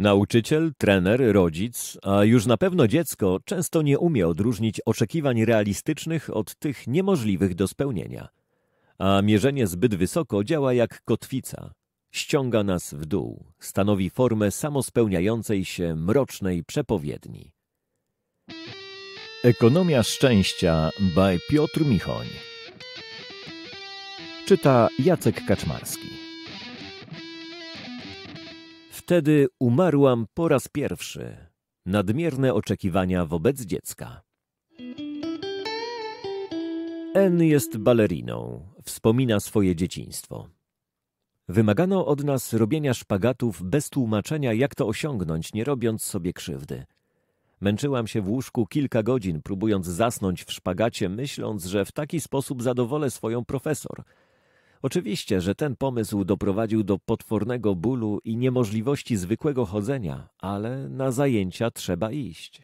Nauczyciel, trener, rodzic, a już na pewno dziecko często nie umie odróżnić oczekiwań realistycznych od tych niemożliwych do spełnienia. A mierzenie zbyt wysoko działa jak kotwica. Ściąga nas w dół, stanowi formę samospełniającej się mrocznej przepowiedni. Ekonomia szczęścia by Piotr Michoń. Czyta Jacek Kaczmarski. Wtedy umarłam po raz pierwszy. Nadmierne oczekiwania wobec dziecka. N jest baleriną. Wspomina swoje dzieciństwo. Wymagano od nas robienia szpagatów bez tłumaczenia, jak to osiągnąć, nie robiąc sobie krzywdy. Męczyłam się w łóżku kilka godzin, próbując zasnąć w szpagacie, myśląc, że w taki sposób zadowolę swoją profesor – Oczywiście, że ten pomysł doprowadził do potwornego bólu i niemożliwości zwykłego chodzenia, ale na zajęcia trzeba iść.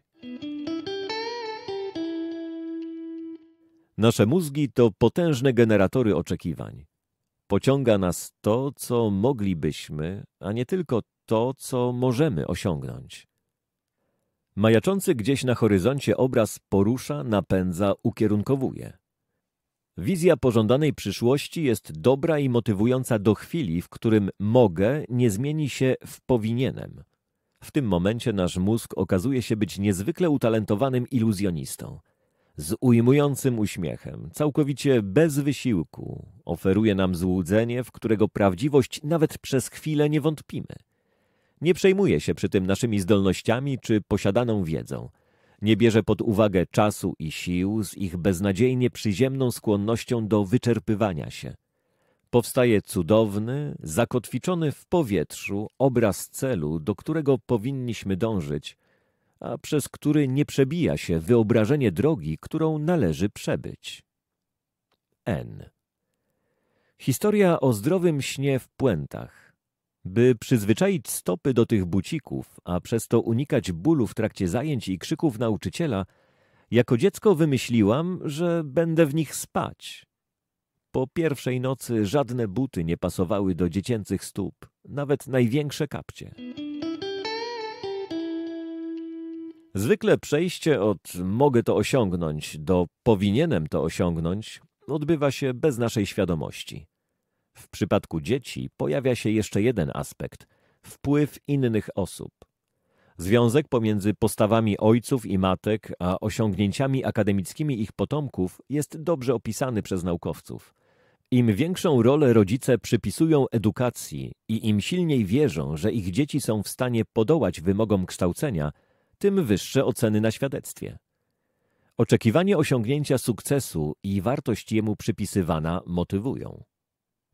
Nasze mózgi to potężne generatory oczekiwań. Pociąga nas to, co moglibyśmy, a nie tylko to, co możemy osiągnąć. Majaczący gdzieś na horyzoncie obraz porusza, napędza, ukierunkowuje. Wizja pożądanej przyszłości jest dobra i motywująca do chwili, w którym mogę nie zmieni się w powinienem. W tym momencie nasz mózg okazuje się być niezwykle utalentowanym iluzjonistą. Z ujmującym uśmiechem, całkowicie bez wysiłku, oferuje nam złudzenie, w którego prawdziwość nawet przez chwilę nie wątpimy. Nie przejmuje się przy tym naszymi zdolnościami czy posiadaną wiedzą. Nie bierze pod uwagę czasu i sił z ich beznadziejnie przyziemną skłonnością do wyczerpywania się. Powstaje cudowny, zakotwiczony w powietrzu obraz celu, do którego powinniśmy dążyć, a przez który nie przebija się wyobrażenie drogi, którą należy przebyć. N. Historia o zdrowym śnie w puentach. By przyzwyczaić stopy do tych bucików, a przez to unikać bólu w trakcie zajęć i krzyków nauczyciela, jako dziecko wymyśliłam, że będę w nich spać. Po pierwszej nocy żadne buty nie pasowały do dziecięcych stóp, nawet największe kapcie. Zwykle przejście od mogę to osiągnąć do powinienem to osiągnąć odbywa się bez naszej świadomości. W przypadku dzieci pojawia się jeszcze jeden aspekt wpływ innych osób. Związek pomiędzy postawami ojców i matek a osiągnięciami akademickimi ich potomków jest dobrze opisany przez naukowców. Im większą rolę rodzice przypisują edukacji i im silniej wierzą, że ich dzieci są w stanie podołać wymogom kształcenia, tym wyższe oceny na świadectwie. Oczekiwanie osiągnięcia sukcesu i wartość jemu przypisywana motywują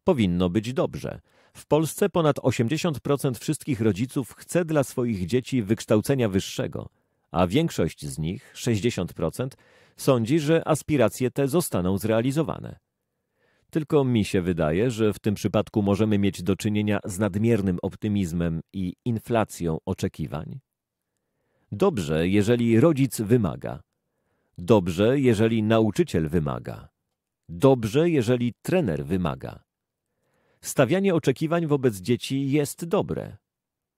powinno być dobrze. W Polsce ponad 80% wszystkich rodziców chce dla swoich dzieci wykształcenia wyższego, a większość z nich, 60%, sądzi, że aspiracje te zostaną zrealizowane. Tylko mi się wydaje, że w tym przypadku możemy mieć do czynienia z nadmiernym optymizmem i inflacją oczekiwań. Dobrze, jeżeli rodzic wymaga. Dobrze, jeżeli nauczyciel wymaga. Dobrze, jeżeli trener wymaga. Stawianie oczekiwań wobec dzieci jest dobre.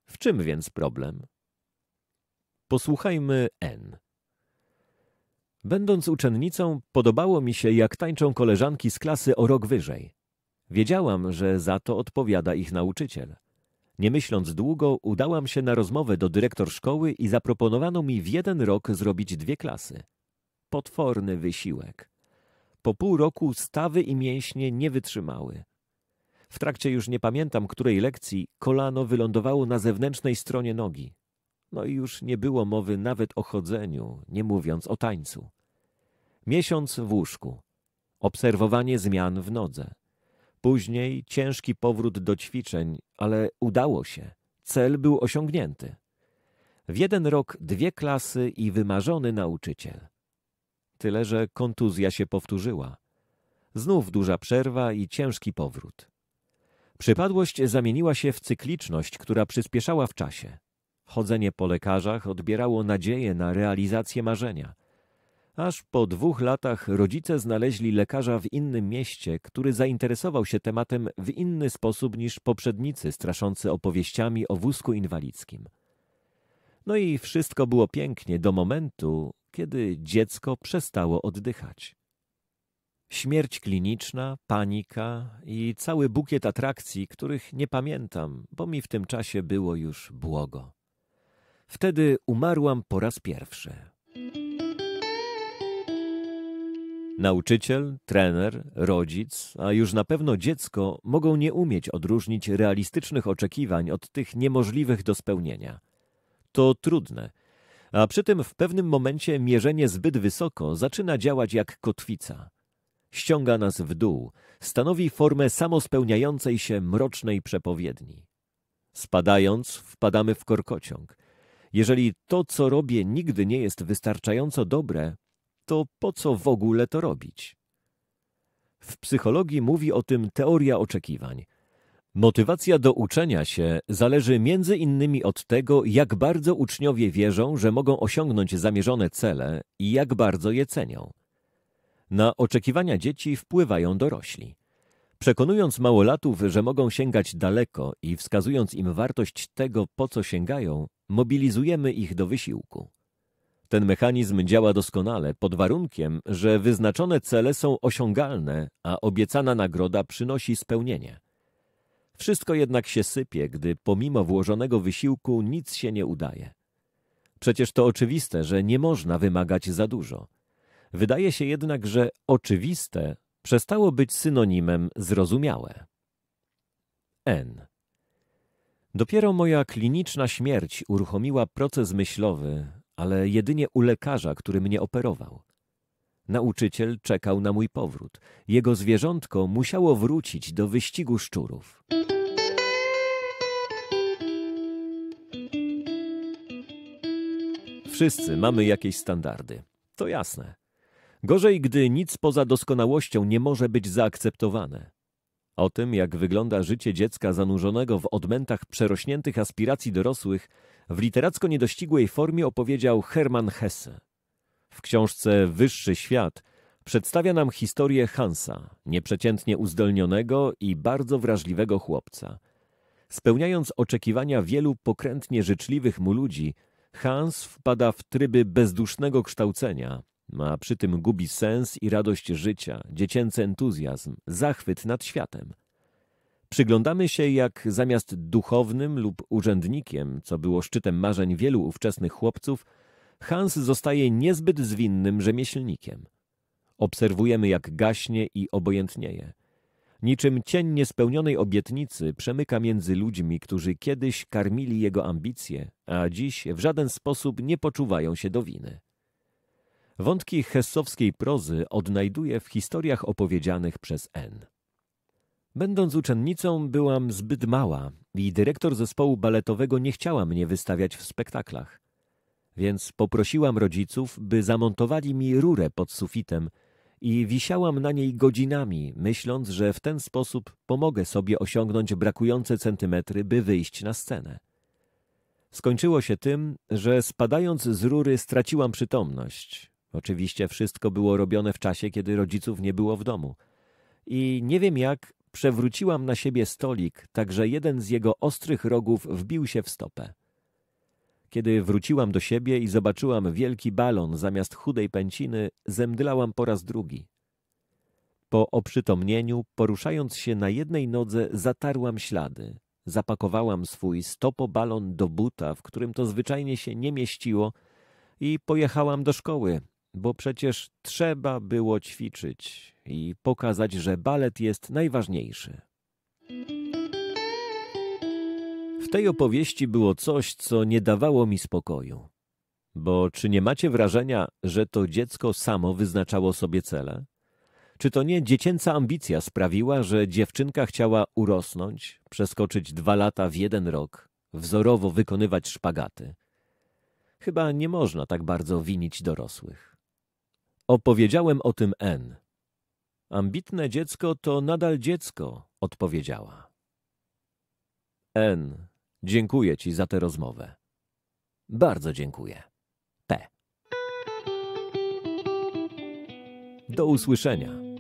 W czym więc problem? Posłuchajmy N. Będąc uczennicą, podobało mi się, jak tańczą koleżanki z klasy o rok wyżej. Wiedziałam, że za to odpowiada ich nauczyciel. Nie myśląc długo, udałam się na rozmowę do dyrektor szkoły i zaproponowano mi w jeden rok zrobić dwie klasy. Potworny wysiłek. Po pół roku stawy i mięśnie nie wytrzymały. W trakcie już nie pamiętam, której lekcji kolano wylądowało na zewnętrznej stronie nogi. No i już nie było mowy nawet o chodzeniu, nie mówiąc o tańcu. Miesiąc w łóżku. Obserwowanie zmian w nodze. Później ciężki powrót do ćwiczeń, ale udało się. Cel był osiągnięty. W jeden rok dwie klasy i wymarzony nauczyciel. Tyle, że kontuzja się powtórzyła. Znów duża przerwa i ciężki powrót. Przypadłość zamieniła się w cykliczność, która przyspieszała w czasie. Chodzenie po lekarzach odbierało nadzieję na realizację marzenia. Aż po dwóch latach rodzice znaleźli lekarza w innym mieście, który zainteresował się tematem w inny sposób niż poprzednicy straszący opowieściami o wózku inwalidzkim. No i wszystko było pięknie do momentu, kiedy dziecko przestało oddychać. Śmierć kliniczna, panika i cały bukiet atrakcji, których nie pamiętam, bo mi w tym czasie było już błogo. Wtedy umarłam po raz pierwszy. Nauczyciel, trener, rodzic, a już na pewno dziecko mogą nie umieć odróżnić realistycznych oczekiwań od tych niemożliwych do spełnienia. To trudne, a przy tym w pewnym momencie mierzenie zbyt wysoko zaczyna działać jak kotwica ściąga nas w dół, stanowi formę samospełniającej się mrocznej przepowiedni. Spadając, wpadamy w korkociąg. Jeżeli to, co robię, nigdy nie jest wystarczająco dobre, to po co w ogóle to robić? W psychologii mówi o tym teoria oczekiwań. Motywacja do uczenia się zależy między innymi od tego, jak bardzo uczniowie wierzą, że mogą osiągnąć zamierzone cele i jak bardzo je cenią. Na oczekiwania dzieci wpływają dorośli. Przekonując małolatów, że mogą sięgać daleko i wskazując im wartość tego, po co sięgają, mobilizujemy ich do wysiłku. Ten mechanizm działa doskonale pod warunkiem, że wyznaczone cele są osiągalne, a obiecana nagroda przynosi spełnienie. Wszystko jednak się sypie, gdy pomimo włożonego wysiłku nic się nie udaje. Przecież to oczywiste, że nie można wymagać za dużo – Wydaje się jednak, że oczywiste przestało być synonimem zrozumiałe. N. Dopiero moja kliniczna śmierć uruchomiła proces myślowy, ale jedynie u lekarza, który mnie operował. Nauczyciel czekał na mój powrót. Jego zwierzątko musiało wrócić do wyścigu szczurów. Wszyscy mamy jakieś standardy. To jasne. Gorzej, gdy nic poza doskonałością nie może być zaakceptowane. O tym, jak wygląda życie dziecka zanurzonego w odmętach przerośniętych aspiracji dorosłych, w literacko niedościgłej formie opowiedział Hermann Hesse. W książce Wyższy Świat przedstawia nam historię Hansa, nieprzeciętnie uzdolnionego i bardzo wrażliwego chłopca. Spełniając oczekiwania wielu pokrętnie życzliwych mu ludzi, Hans wpada w tryby bezdusznego kształcenia, a przy tym gubi sens i radość życia, dziecięcy entuzjazm, zachwyt nad światem. Przyglądamy się, jak zamiast duchownym lub urzędnikiem, co było szczytem marzeń wielu ówczesnych chłopców, Hans zostaje niezbyt zwinnym rzemieślnikiem. Obserwujemy, jak gaśnie i obojętnieje. Niczym cień niespełnionej obietnicy przemyka między ludźmi, którzy kiedyś karmili jego ambicje, a dziś w żaden sposób nie poczuwają się do winy. Wątki hessowskiej prozy odnajduję w historiach opowiedzianych przez N. Będąc uczennicą byłam zbyt mała i dyrektor zespołu baletowego nie chciała mnie wystawiać w spektaklach. Więc poprosiłam rodziców, by zamontowali mi rurę pod sufitem i wisiałam na niej godzinami, myśląc, że w ten sposób pomogę sobie osiągnąć brakujące centymetry, by wyjść na scenę. Skończyło się tym, że spadając z rury straciłam przytomność, Oczywiście wszystko było robione w czasie, kiedy rodziców nie było w domu. I nie wiem jak, przewróciłam na siebie stolik, tak że jeden z jego ostrych rogów wbił się w stopę. Kiedy wróciłam do siebie i zobaczyłam wielki balon zamiast chudej pęciny, zemdlałam po raz drugi. Po oprzytomnieniu, poruszając się na jednej nodze, zatarłam ślady. Zapakowałam swój stopobalon do buta, w którym to zwyczajnie się nie mieściło i pojechałam do szkoły, bo przecież trzeba było ćwiczyć i pokazać, że balet jest najważniejszy. W tej opowieści było coś, co nie dawało mi spokoju. Bo czy nie macie wrażenia, że to dziecko samo wyznaczało sobie cele? Czy to nie dziecięca ambicja sprawiła, że dziewczynka chciała urosnąć, przeskoczyć dwa lata w jeden rok, wzorowo wykonywać szpagaty? Chyba nie można tak bardzo winić dorosłych. Opowiedziałem o tym N. Ambitne dziecko to nadal dziecko, odpowiedziała. N. Dziękuję Ci za tę rozmowę. Bardzo dziękuję. P. Do usłyszenia.